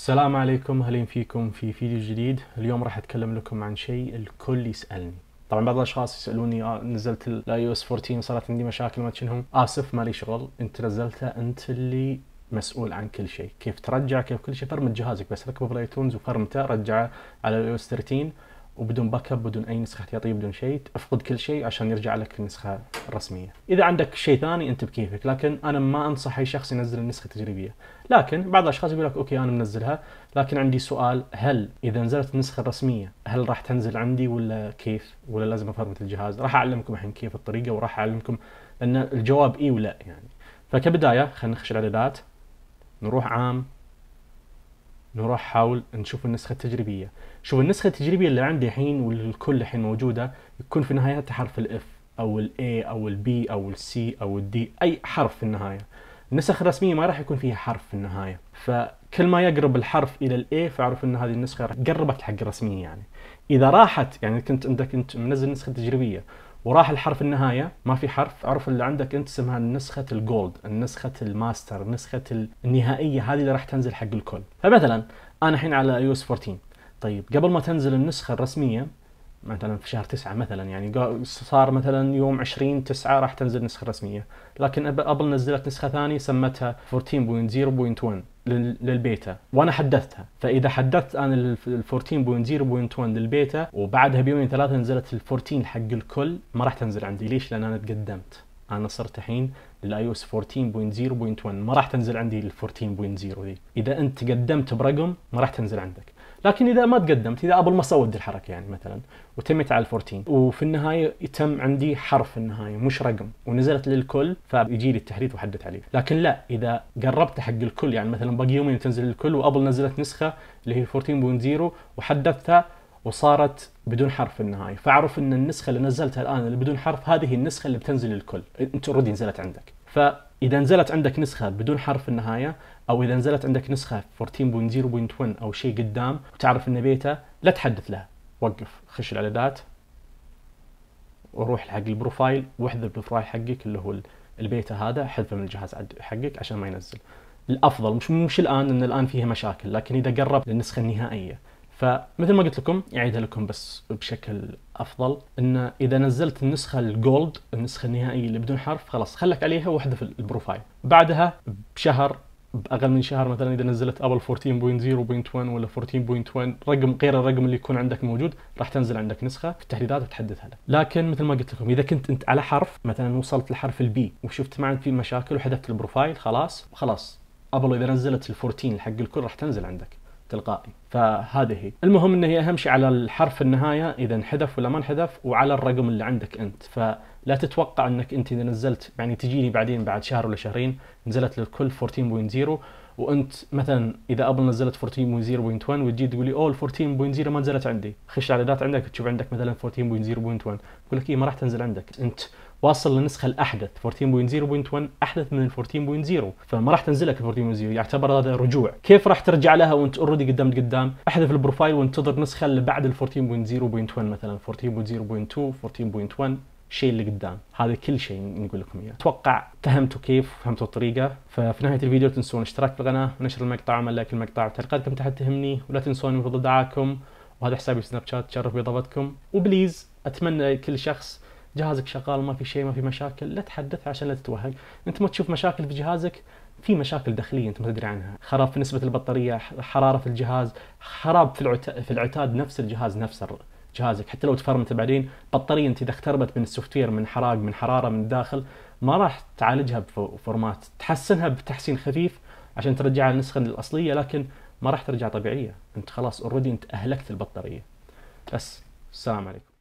السلام عليكم اهلين فيكم في فيديو جديد اليوم راح اتكلم لكم عن شيء الكل يسالني طبعا بعض الاشخاص يسالوني آه نزلت الاي او اس 14 صارت عندي مشاكل ما شنهم اسف مالي شغل انت نزلتها انت اللي مسؤول عن كل شيء كيف ترجع كيف كل شيء فرمت جهازك بس ركبه بالايتونز وفرمته رجعه على الاي او اس 13 وبدون باك اب بدون اي نسخه احتياطيه بدون شيء تفقد كل شيء عشان يرجع لك النسخه الرسميه اذا عندك شيء ثاني انت بكيفك لكن انا ما انصح اي شخص ينزل النسخه التجريبيه لكن بعض الاشخاص يقول لك اوكي انا منزلها لكن عندي سؤال هل اذا نزلت النسخه الرسميه هل راح تنزل عندي ولا كيف ولا لازم افرمت الجهاز راح اعلمكم الحين كيف الطريقه وراح اعلمكم ان الجواب اي ولا يعني فكبدايه خلينا نخش الاعدادات نروح عام نروح حاول نشوف النسخة التجريبية شوف النسخة التجريبية اللي عندي الحين والكل الحين موجودة يكون في نهايتها حرف الاف او الاي او البي او السي او الدي اي حرف في النهاية النسخ الرسمية ما راح يكون فيها حرف في النهاية فكل ما يقرب الحرف الى الاي فاعرف ان هذه النسخة قربت حق الرسمية يعني اذا راحت يعني كنت انت كنت منزل نسخة تجريبية وراح الحرف النهاية ما في حرف عرف اللي عندك انت اسمها نسخة الجولد النسخة الماستر نسخة النهائية هذه اللي راح تنزل حق الكل فمثلا انا الحين على اي 14 طيب قبل ما تنزل النسخة الرسمية مثلا في شهر تسعة مثلا يعني صار مثلا يوم 20 تسعة راح تنزل النسخة الرسمية لكن ابل نزلت نسخة ثانية سمتها 14.0.1 للبيتا وانا حدثتها فاذا حدثت انا ال 14.0.1 للبيتا وبعدها بيومين ثلاثه نزلت ال 14 حق الكل ما راح تنزل عندي ليش؟ لان انا تقدمت انا صرت الحين للاي او اس 14.0.1 ما راح تنزل عندي ال 14.0 ذي اذا انت قدمت برقم ما راح تنزل عندك لكن اذا ما تقدمت اذا ابل ما سوت الحركه يعني مثلا وتمت على ال 14 وفي النهايه يتم عندي حرف في النهايه مش رقم ونزلت للكل فبيجي لي التحديث وحدث عليه لكن لا اذا قربت حق الكل يعني مثلا باقي يومين تنزل للكل وابل نزلت نسخه اللي هي 14.0 وحدثتها وصارت بدون حرف في النهايه فاعرف ان النسخه اللي نزلتها الان اللي بدون حرف هذه هي النسخه اللي بتنزل للكل انت اوريدي نزلت عندك فاذا نزلت عندك نسخه بدون حرف في النهايه او اذا نزلت عندك نسخه 14.0.1 او شيء قدام وتعرف ان بيتا لا تحدث لها وقف خش الاعدادات وروح حق البروفايل واحذف البروفايل حقك اللي هو البيتا هذا حذفه من الجهاز حقك عشان ما ينزل الافضل مش مش الان ان الان فيها مشاكل لكن اذا قرب للنسخه النهائيه فمثل ما قلت لكم اعيدها لكم بس بشكل افضل ان اذا نزلت النسخه الجولد النسخه النهائيه اللي بدون حرف خلاص خلك عليها واحذف في البروفايل بعدها بشهر باقل من شهر مثلا اذا نزلت ابل 14.0.1 ولا 14.1 رقم غير الرقم اللي يكون عندك موجود راح تنزل عندك نسخه في التحديثات وتحدثها لك لكن مثل ما قلت لكم اذا كنت انت على حرف مثلا وصلت لحرف البي وشفت ما عاد في مشاكل وحذفت البروفايل خلاص خلاص ابل اذا نزلت ال 14 حق الكل راح تنزل عندك تلقائي فهذه هي المهم انه هي اهم شيء على الحرف النهايه اذا انحذف ولا ما انحذف وعلى الرقم اللي عندك انت فلا تتوقع انك انت اذا نزلت يعني تجيني بعدين بعد شهر ولا شهرين نزلت للكل 14.0 وانت مثلا اذا قبل نزلت 14.0.1 وتجي تقول لي اوه 14.0 ما نزلت عندي خش على دات عندك تشوف عندك مثلا 14.0.1 يقول لك اي ما راح تنزل عندك انت واصل للنسخه الاحدث 14.0.1 احدث من 14.0 فما راح تنزل لك 14.0 يعتبر هذا رجوع كيف راح ترجع لها وانت اوريدي قدام قدام احذف البروفايل وانتظر نسخه اللي بعد ال 14.0.1 مثلا 14.0.2 14.1 الشيء اللي قدام هذا كل شيء نقول لكم اياه اتوقع فهمتوا كيف فهمتوا الطريقه ففي نهايه الفيديو لا تنسون الاشتراك في القناه ونشر المقطع وعمل لايك المقطع وتعليقاتكم تحت تهمني ولا تنسون بفضل دعاكم وهذا حسابي في سناب شات تشرف باضافتكم وبليز اتمنى كل شخص جهازك شغال ما في شيء ما في مشاكل لا تحدث عشان لا تتوهق انت ما تشوف مشاكل في جهازك في مشاكل داخليه انت ما تدري عنها خراب في نسبه البطاريه حراره في الجهاز خراب في العت... في العتاد نفس الجهاز نفسه جهازك حتى لو تفرمت بعدين بطاريه انت اذا اختربت من السوفت وير من حراق من حراره من الداخل ما راح تعالجها بفورمات تحسنها بتحسين خفيف عشان ترجعها النسخه الاصليه لكن ما راح ترجع طبيعيه انت خلاص اوريدي انت اهلكت البطاريه بس السلام عليكم